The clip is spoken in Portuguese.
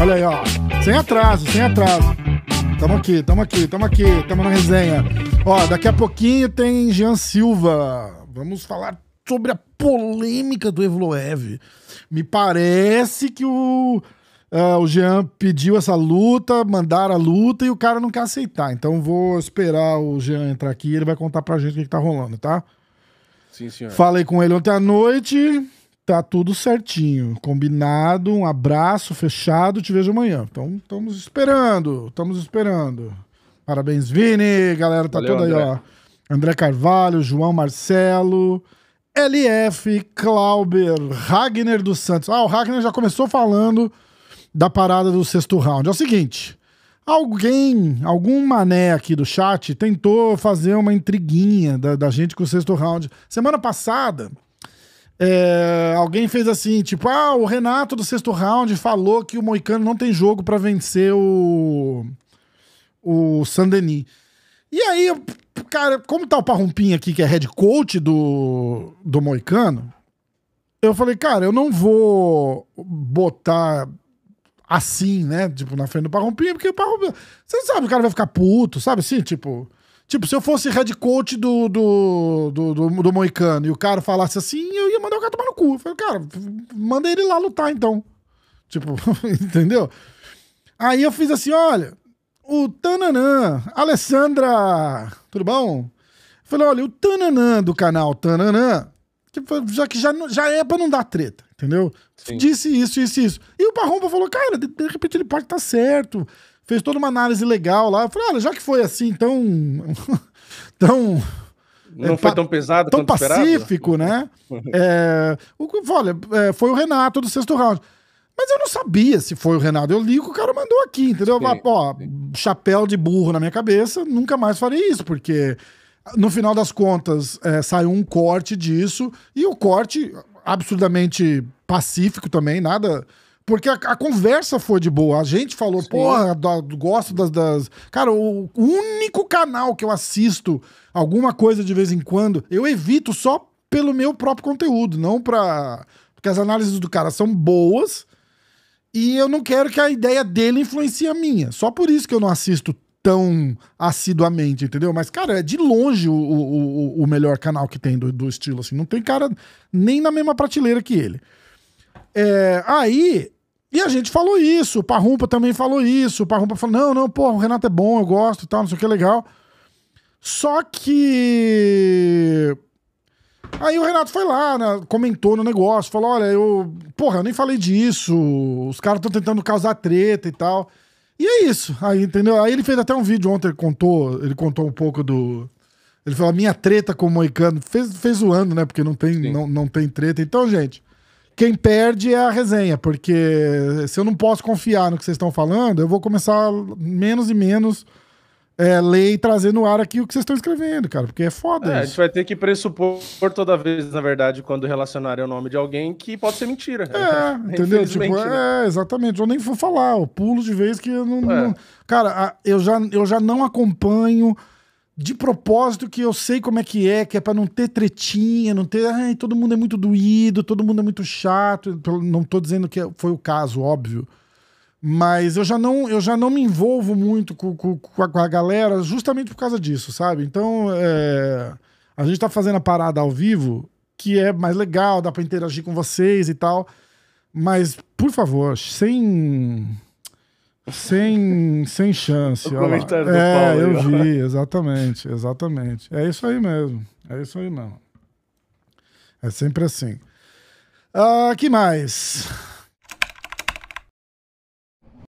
Olha aí, ó. Sem atraso, sem atraso. Tamo aqui, tamo aqui, tamo aqui, tamo na resenha. Ó, daqui a pouquinho tem Jean Silva. Vamos falar sobre a polêmica do Evloev. Me parece que o, uh, o Jean pediu essa luta, mandaram a luta e o cara não quer aceitar. Então vou esperar o Jean entrar aqui e ele vai contar pra gente o que, que tá rolando, tá? Sim, senhor. Falei com ele ontem à noite. Tá tudo certinho, combinado, um abraço fechado, te vejo amanhã. Então, estamos esperando, estamos esperando. Parabéns, Vini, galera, tá Valeu, toda aí, ó. André Carvalho, João Marcelo, LF, Clauber, Ragner dos Santos. Ah, o Ragner já começou falando da parada do sexto round. É o seguinte, Alguém, algum mané aqui do chat tentou fazer uma intriguinha da, da gente com o sexto round. Semana passada, é, alguém fez assim, tipo, ah, o Renato do sexto round falou que o Moicano não tem jogo para vencer o. O Sandeni. E aí, cara, como tá o Parrumpinha aqui, que é head coach do, do Moicano, eu falei, cara, eu não vou botar assim, né? Tipo, na frente do Parrumpinha, porque o Parrumpinha. Você sabe, o cara vai ficar puto, sabe assim? Tipo. Tipo, se eu fosse head coach do, do, do, do, do Moicano e o cara falasse assim, eu ia mandar o cara tomar no cu. Eu falei, cara, manda ele lá lutar então. Tipo, entendeu? Aí eu fiz assim, olha, o Tananã, Alessandra, tudo bom? Eu falei, olha, o Tananã do canal Tananã, que já que já, já é pra não dar treta, entendeu? Sim. Disse isso, isso, isso. E o Parromba falou, cara, de, de repente ele pode estar tá certo fez toda uma análise legal lá. Eu falei, olha, já que foi assim tão. tão. Não é, foi tão pesado tão pacífico, esperado. né? é, o, olha, é, é, foi o Renato do sexto round. Mas eu não sabia se foi o Renato. Eu li o que o cara mandou aqui, entendeu? Sim, ó, chapéu de burro na minha cabeça, nunca mais farei isso, porque no final das contas é, saiu um corte disso, e o corte absurdamente pacífico também, nada porque a, a, conversa foi de boa. A gente falou, Sim. porra, do, do, gosto das, das. Cara, o único canal que eu assisto alguma coisa de vez em quando, eu evito só pelo meu próprio conteúdo, não pra. Porque as análises do cara são boas e eu não quero que a ideia dele influencie a minha. Só por isso que eu não assisto tão assiduamente, entendeu? Mas, cara, é de longe o, o, o melhor canal que tem do, do estilo, assim. Não tem cara nem na mesma prateleira que ele. É, aí e a gente falou isso, o Parrumpa também falou isso, o Parrumpa falou, não, não, porra, o Renato é bom, eu gosto e tal, não sei o que, é legal. Só que... Aí o Renato foi lá, né, comentou no negócio, falou, olha, eu... Porra, eu nem falei disso, os caras estão tentando causar treta e tal. E é isso, aí, entendeu? Aí ele fez até um vídeo ontem, ele contou, ele contou um pouco do... Ele falou, a minha treta com o Moicano, fez, fez zoando, né, porque não tem, não, não tem treta. Então, gente quem perde é a resenha, porque se eu não posso confiar no que vocês estão falando, eu vou começar menos e menos é, ler e trazer no ar aqui o que vocês estão escrevendo, cara, porque é foda. É, isso. a gente vai ter que pressupor toda vez, na verdade, quando relacionarem o nome de alguém, que pode ser mentira. É, é entendeu? Tipo, né? é, exatamente. Eu nem vou falar, eu pulo de vez que eu não. É. não... Cara, eu já, eu já não acompanho de propósito que eu sei como é que é, que é para não ter tretinha, não ter, ai, todo mundo é muito doído, todo mundo é muito chato, não tô dizendo que foi o caso, óbvio. Mas eu já não, eu já não me envolvo muito com, com, com, a, com a, galera justamente por causa disso, sabe? Então, é, a gente tá fazendo a parada ao vivo, que é mais legal, dá para interagir com vocês e tal. Mas, por favor, sem sem, sem chance. O comentário do é, Paulo. Eu vi, exatamente, exatamente. É isso aí mesmo. É isso aí mesmo. É sempre assim. Ah, que mais?